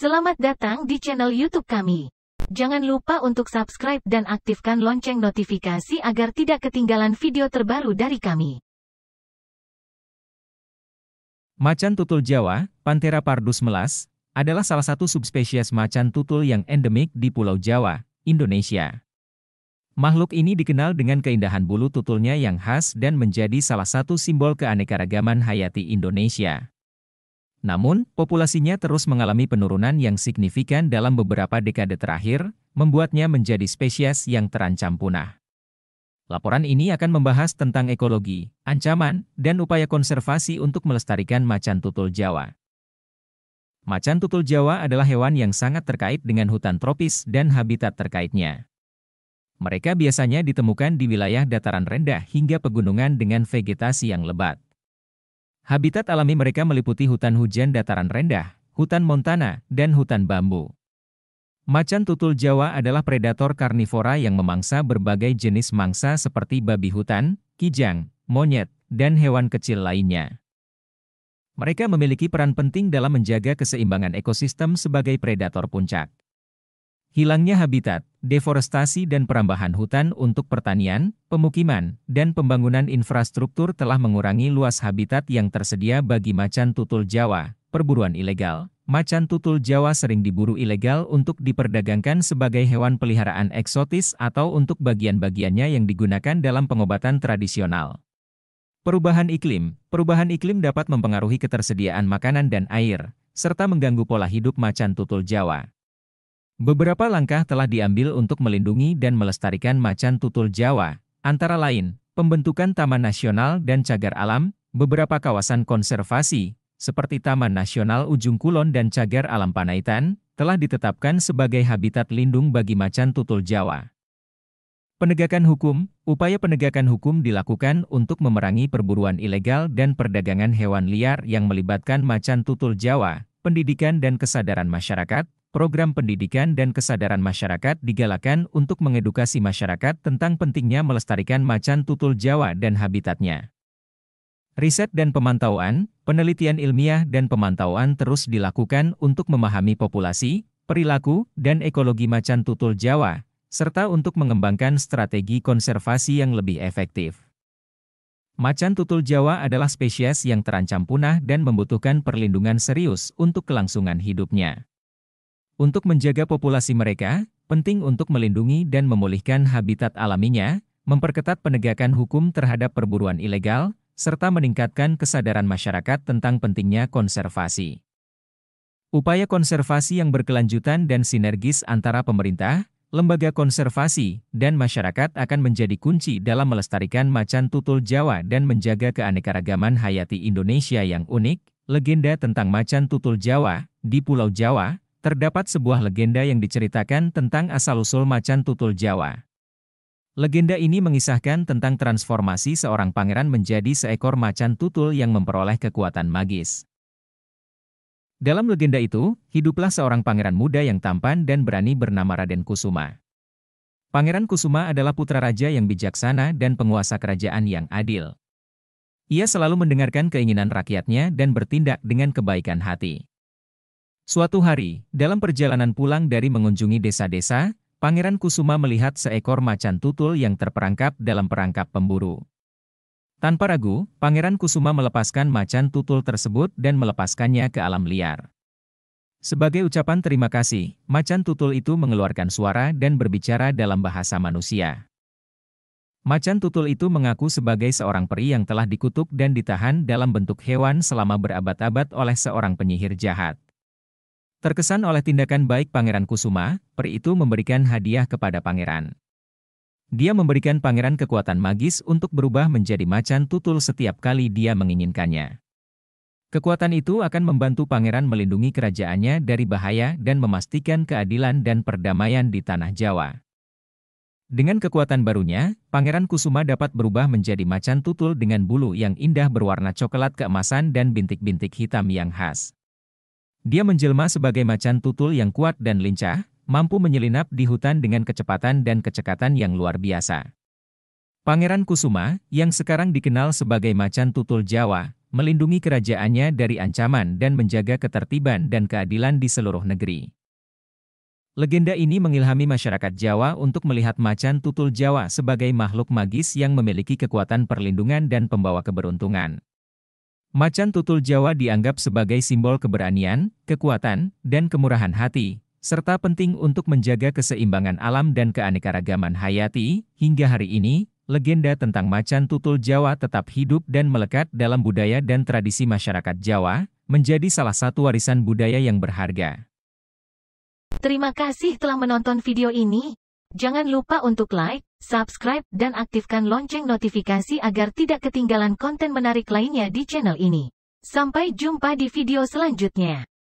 Selamat datang di channel YouTube kami. Jangan lupa untuk subscribe dan aktifkan lonceng notifikasi agar tidak ketinggalan video terbaru dari kami. Macan tutul Jawa, Panthera pardus melas, adalah salah satu subspesies macan tutul yang endemik di Pulau Jawa, Indonesia. Makhluk ini dikenal dengan keindahan bulu tutulnya yang khas dan menjadi salah satu simbol keanekaragaman hayati Indonesia. Namun, populasinya terus mengalami penurunan yang signifikan dalam beberapa dekade terakhir, membuatnya menjadi spesies yang terancam punah. Laporan ini akan membahas tentang ekologi, ancaman, dan upaya konservasi untuk melestarikan macan tutul Jawa. Macan tutul Jawa adalah hewan yang sangat terkait dengan hutan tropis dan habitat terkaitnya. Mereka biasanya ditemukan di wilayah dataran rendah hingga pegunungan dengan vegetasi yang lebat. Habitat alami mereka meliputi hutan hujan dataran rendah, hutan montana, dan hutan bambu. Macan tutul Jawa adalah predator karnivora yang memangsa berbagai jenis mangsa seperti babi hutan, kijang, monyet, dan hewan kecil lainnya. Mereka memiliki peran penting dalam menjaga keseimbangan ekosistem sebagai predator puncak. Hilangnya habitat, deforestasi dan perambahan hutan untuk pertanian, pemukiman, dan pembangunan infrastruktur telah mengurangi luas habitat yang tersedia bagi macan tutul Jawa. Perburuan ilegal Macan tutul Jawa sering diburu ilegal untuk diperdagangkan sebagai hewan peliharaan eksotis atau untuk bagian-bagiannya yang digunakan dalam pengobatan tradisional. Perubahan iklim Perubahan iklim dapat mempengaruhi ketersediaan makanan dan air, serta mengganggu pola hidup macan tutul Jawa. Beberapa langkah telah diambil untuk melindungi dan melestarikan macan tutul Jawa, antara lain, pembentukan Taman Nasional dan Cagar Alam, beberapa kawasan konservasi, seperti Taman Nasional Ujung Kulon dan Cagar Alam Panaitan, telah ditetapkan sebagai habitat lindung bagi macan tutul Jawa. Penegakan hukum, upaya penegakan hukum dilakukan untuk memerangi perburuan ilegal dan perdagangan hewan liar yang melibatkan macan tutul Jawa, pendidikan dan kesadaran masyarakat program pendidikan dan kesadaran masyarakat digalakan untuk mengedukasi masyarakat tentang pentingnya melestarikan macan tutul Jawa dan habitatnya. Riset dan pemantauan, penelitian ilmiah dan pemantauan terus dilakukan untuk memahami populasi, perilaku, dan ekologi macan tutul Jawa, serta untuk mengembangkan strategi konservasi yang lebih efektif. Macan tutul Jawa adalah spesies yang terancam punah dan membutuhkan perlindungan serius untuk kelangsungan hidupnya. Untuk menjaga populasi mereka, penting untuk melindungi dan memulihkan habitat alaminya, memperketat penegakan hukum terhadap perburuan ilegal, serta meningkatkan kesadaran masyarakat tentang pentingnya konservasi. Upaya konservasi yang berkelanjutan dan sinergis antara pemerintah, lembaga konservasi, dan masyarakat akan menjadi kunci dalam melestarikan macan tutul Jawa dan menjaga keanekaragaman hayati Indonesia yang unik. Legenda tentang macan tutul Jawa di Pulau Jawa terdapat sebuah legenda yang diceritakan tentang asal-usul macan tutul Jawa. Legenda ini mengisahkan tentang transformasi seorang pangeran menjadi seekor macan tutul yang memperoleh kekuatan magis. Dalam legenda itu, hiduplah seorang pangeran muda yang tampan dan berani bernama Raden Kusuma. Pangeran Kusuma adalah putra raja yang bijaksana dan penguasa kerajaan yang adil. Ia selalu mendengarkan keinginan rakyatnya dan bertindak dengan kebaikan hati. Suatu hari, dalam perjalanan pulang dari mengunjungi desa-desa, Pangeran Kusuma melihat seekor macan tutul yang terperangkap dalam perangkap pemburu. Tanpa ragu, Pangeran Kusuma melepaskan macan tutul tersebut dan melepaskannya ke alam liar. Sebagai ucapan terima kasih, macan tutul itu mengeluarkan suara dan berbicara dalam bahasa manusia. Macan tutul itu mengaku sebagai seorang peri yang telah dikutuk dan ditahan dalam bentuk hewan selama berabad-abad oleh seorang penyihir jahat. Terkesan oleh tindakan baik Pangeran Kusuma, peri itu memberikan hadiah kepada pangeran. Dia memberikan pangeran kekuatan magis untuk berubah menjadi macan tutul setiap kali dia menginginkannya. Kekuatan itu akan membantu pangeran melindungi kerajaannya dari bahaya dan memastikan keadilan dan perdamaian di tanah Jawa. Dengan kekuatan barunya, Pangeran Kusuma dapat berubah menjadi macan tutul dengan bulu yang indah berwarna coklat keemasan dan bintik-bintik hitam yang khas. Dia menjelma sebagai macan tutul yang kuat dan lincah, mampu menyelinap di hutan dengan kecepatan dan kecekatan yang luar biasa. Pangeran Kusuma, yang sekarang dikenal sebagai macan tutul Jawa, melindungi kerajaannya dari ancaman dan menjaga ketertiban dan keadilan di seluruh negeri. Legenda ini mengilhami masyarakat Jawa untuk melihat macan tutul Jawa sebagai makhluk magis yang memiliki kekuatan perlindungan dan pembawa keberuntungan. Macan tutul Jawa dianggap sebagai simbol keberanian, kekuatan, dan kemurahan hati, serta penting untuk menjaga keseimbangan alam dan keanekaragaman hayati. Hingga hari ini, legenda tentang macan tutul Jawa tetap hidup dan melekat dalam budaya dan tradisi masyarakat Jawa, menjadi salah satu warisan budaya yang berharga. Terima kasih telah menonton video ini. Jangan lupa untuk like, subscribe, dan aktifkan lonceng notifikasi agar tidak ketinggalan konten menarik lainnya di channel ini. Sampai jumpa di video selanjutnya.